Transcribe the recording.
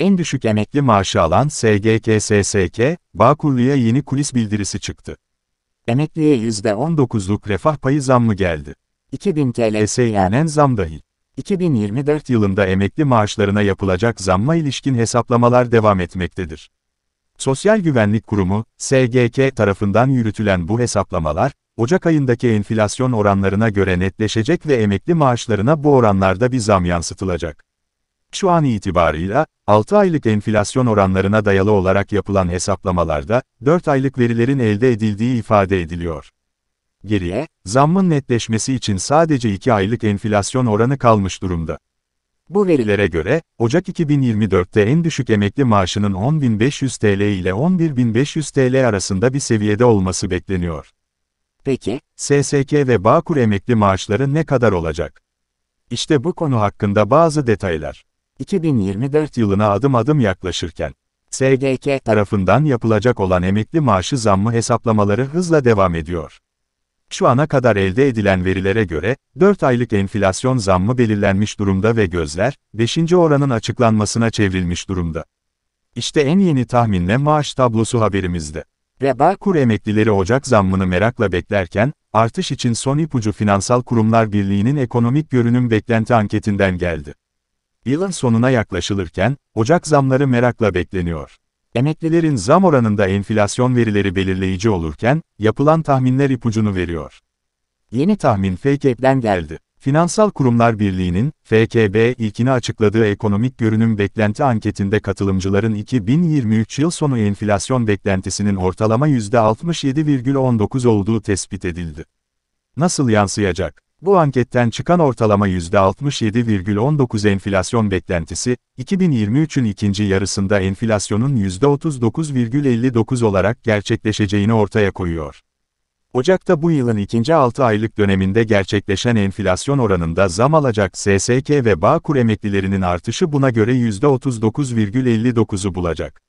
En düşük emekli maaşı alan SGK-SSK, Bağkurlu'ya yeni kulis bildirisi çıktı. Emekliye %19'luk refah payı zammı geldi. 2000 TL seyyanen zam dahil. 2024 yılında emekli maaşlarına yapılacak zamma ilişkin hesaplamalar devam etmektedir. Sosyal Güvenlik Kurumu, SGK tarafından yürütülen bu hesaplamalar, Ocak ayındaki enflasyon oranlarına göre netleşecek ve emekli maaşlarına bu oranlarda bir zam yansıtılacak. Şu an itibarıyla, 6 aylık enflasyon oranlarına dayalı olarak yapılan hesaplamalarda, 4 aylık verilerin elde edildiği ifade ediliyor. Geriye, zammın netleşmesi için sadece 2 aylık enflasyon oranı kalmış durumda. Bu verilere göre, Ocak 2024'te en düşük emekli maaşının 10.500 TL ile 11.500 TL arasında bir seviyede olması bekleniyor. Peki, SSK ve Bağkur emekli maaşları ne kadar olacak? İşte bu konu hakkında bazı detaylar. 2024 yılına adım adım yaklaşırken, SGK tarafından yapılacak olan emekli maaşı zammı hesaplamaları hızla devam ediyor. Şu ana kadar elde edilen verilere göre, 4 aylık enflasyon zammı belirlenmiş durumda ve gözler, 5. oranın açıklanmasına çevrilmiş durumda. İşte en yeni tahminle maaş tablosu haberimizde. Reba kur emeklileri Ocak zammını merakla beklerken, artış için son ipucu Finansal Kurumlar Birliği'nin ekonomik görünüm beklenti anketinden geldi. Yılın sonuna yaklaşılırken, Ocak zamları merakla bekleniyor. Emeklilerin zam oranında enflasyon verileri belirleyici olurken, yapılan tahminler ipucunu veriyor. Yeni tahmin FKB'den geldi. Finansal Kurumlar Birliği'nin, FKB ilkini açıkladığı ekonomik görünüm beklenti anketinde katılımcıların 2023 yıl sonu enflasyon beklentisinin ortalama %67,19 olduğu tespit edildi. Nasıl yansıyacak? Bu anketten çıkan ortalama %67,19 enflasyon beklentisi, 2023'ün ikinci yarısında enflasyonun %39,59 olarak gerçekleşeceğini ortaya koyuyor. Ocak'ta bu yılın ikinci 6 aylık döneminde gerçekleşen enflasyon oranında zam alacak SSK ve Bağkur emeklilerinin artışı buna göre %39,59'u bulacak.